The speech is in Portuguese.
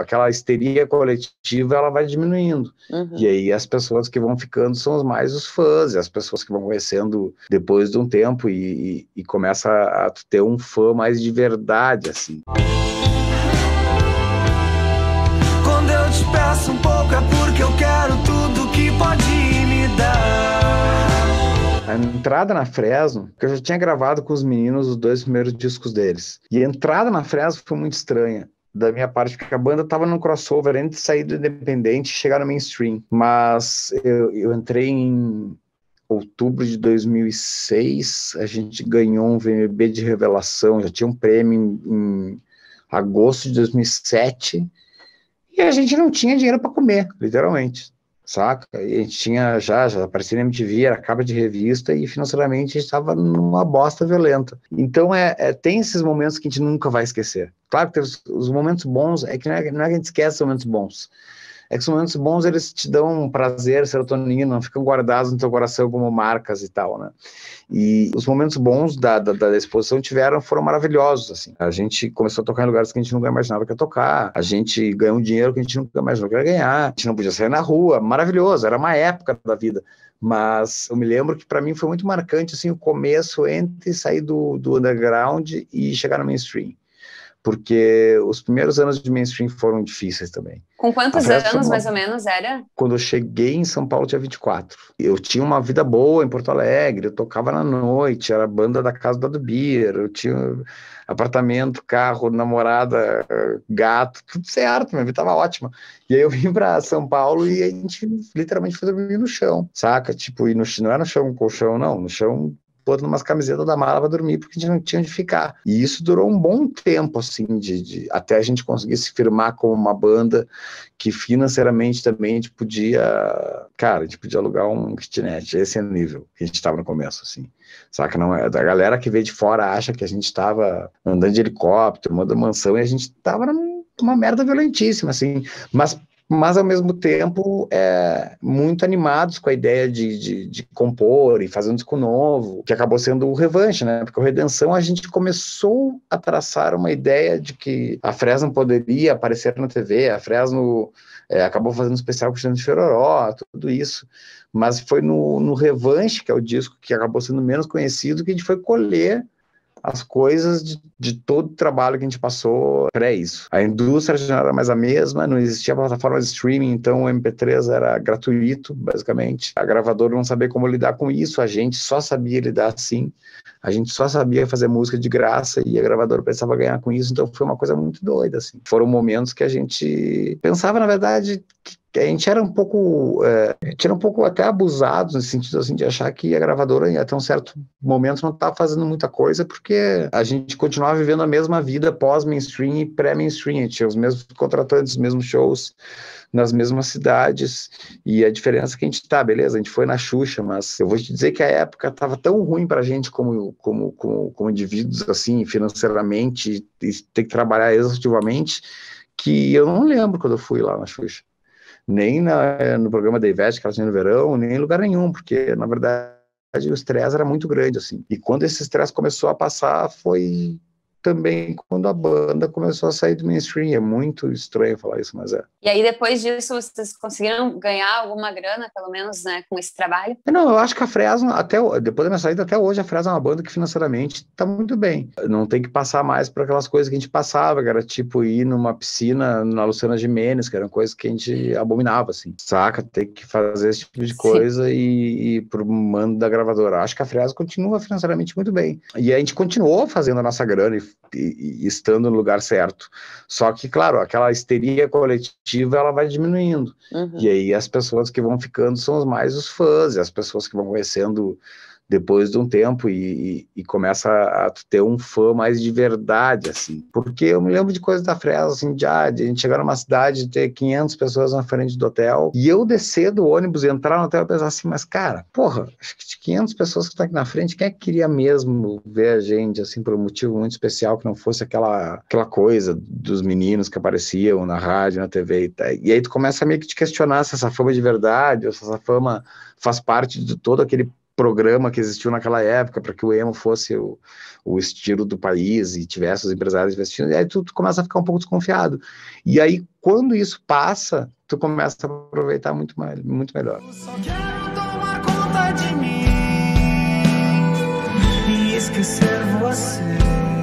aquela histeria coletiva ela vai diminuindo. Uhum. E aí as pessoas que vão ficando são os mais os fãs, as pessoas que vão conhecendo depois de um tempo e, e, e começa a ter um fã mais de verdade, assim. Quando eu te peço um pouco é porque eu quero tudo que pode me dar. A entrada na Fresno, que eu já tinha gravado com os meninos os dois primeiros discos deles. E a entrada na Fresno foi muito estranha da minha parte, porque a banda tava no crossover antes de sair do independente e chegar no mainstream. Mas eu, eu entrei em outubro de 2006, a gente ganhou um VMB de revelação, já tinha um prêmio em, em agosto de 2007, e a gente não tinha dinheiro para comer, literalmente saca? E a gente tinha já, já aparecia na MTV, era capa de revista e financeiramente a gente estava numa bosta violenta. Então é, é, tem esses momentos que a gente nunca vai esquecer. Claro que os, os momentos bons, é que não é, não é que a gente esquece os momentos bons, é que os momentos bons eles te dão um prazer, serotonina, ficam guardados no teu coração como marcas e tal, né? E os momentos bons da, da, da exposição tiveram, foram maravilhosos, assim. A gente começou a tocar em lugares que a gente nunca imaginava que ia tocar, a gente ganhou um dinheiro que a gente nunca imaginou que ia ganhar, a gente não podia sair na rua, maravilhoso, era uma época da vida mas eu me lembro que para mim foi muito marcante assim o começo entre sair do, do underground e chegar no mainstream porque os primeiros anos de mainstream foram difíceis também. Com quantos anos, mais ou menos, era? Quando eu cheguei em São Paulo, tinha 24. Eu tinha uma vida boa em Porto Alegre, eu tocava na noite, era banda da casa da Dubir, eu tinha apartamento, carro, namorada, gato, tudo certo, minha vida tava ótima. E aí eu vim para São Paulo e a gente literalmente foi dormir no chão, saca? Tipo, e no, não era no chão um colchão, não, no chão pôr numa camisetas da mala para dormir, porque a gente não tinha onde ficar. E isso durou um bom tempo, assim, de, de até a gente conseguir se firmar como uma banda que financeiramente também a gente podia, cara, a gente podia alugar um kitnet, né? esse é o nível que a gente estava no começo, assim, saca? Não é, a galera que veio de fora acha que a gente estava andando de helicóptero, mandando mansão, e a gente estava numa merda violentíssima, assim, mas mas ao mesmo tempo é, muito animados com a ideia de, de, de compor e fazer um disco novo, que acabou sendo o Revanche, né? Porque o Redenção a gente começou a traçar uma ideia de que a Fresno poderia aparecer na TV, a Fresno é, acabou fazendo um especial com o Chino de Feroró, tudo isso. Mas foi no, no Revanche, que é o disco que acabou sendo menos conhecido, que a gente foi colher as coisas de, de todo o trabalho que a gente passou pré isso. A indústria já era mais a mesma, não existia plataforma de streaming, então o MP3 era gratuito, basicamente. A gravadora não sabia como lidar com isso, a gente só sabia lidar assim, a gente só sabia fazer música de graça e a gravadora pensava ganhar com isso, então foi uma coisa muito doida, assim. Foram momentos que a gente pensava, na verdade, que a gente era um pouco, é, era um pouco até abusados no sentido assim de achar que a gravadora até um certo momento não estava fazendo muita coisa porque a gente continuava vivendo a mesma vida pós mainstream e pré mainstream, a gente tinha os mesmos contratantes, os mesmos shows nas mesmas cidades e a diferença é que a gente tá, beleza, a gente foi na Xuxa, mas eu vou te dizer que a época estava tão ruim para a gente como, como, como, como indivíduos, assim, financeiramente, ter que trabalhar exaustivamente, que eu não lembro quando eu fui lá na Xuxa nem na, no programa da Ivete, que ela tinha no verão, nem em lugar nenhum, porque, na verdade, o estresse era muito grande, assim. E quando esse estresse começou a passar, foi também quando a banda começou a sair do mainstream. É muito estranho falar isso, mas é. E aí, depois disso, vocês conseguiram ganhar alguma grana, pelo menos, né, com esse trabalho? Não, eu acho que a Fresno, até, depois da minha saída até hoje, a Fresno é uma banda que financeiramente está muito bem. Não tem que passar mais por aquelas coisas que a gente passava, que era tipo ir numa piscina na Luciana Gimenez, que eram coisas que a gente abominava, assim. Saca? Ter que fazer esse tipo de coisa e, e por mando da gravadora. Acho que a Fresno continua financeiramente muito bem. E a gente continuou fazendo a nossa grana e estando no lugar certo. Só que, claro, aquela histeria coletiva ela vai diminuindo. Uhum. E aí as pessoas que vão ficando são mais os fãs, as pessoas que vão conhecendo depois de um tempo e, e, começa a ter um fã mais de verdade, assim. Porque eu me lembro de coisas da Fresa, assim, de, ah, de a gente chegar numa cidade e ter 500 pessoas na frente do hotel e eu descer do ônibus, entrar no hotel e pensar assim, mas cara, porra, acho que de 500 pessoas que estão tá aqui na frente, quem é que queria mesmo ver a gente, assim, por um motivo muito especial que não fosse aquela, aquela coisa dos meninos que apareciam na rádio, na TV e tal. Tá, e aí tu começa a meio que te questionar se essa fama é de verdade ou se essa fama faz parte de todo aquele programa que existiu naquela época para que o emo fosse o, o, estilo do país e tivesse os empresários investindo, e aí tu, tu, começa a ficar um pouco desconfiado. E aí, quando isso passa, tu começa a aproveitar muito, mais, muito melhor. Eu só quero tomar conta de mim e esquecer você.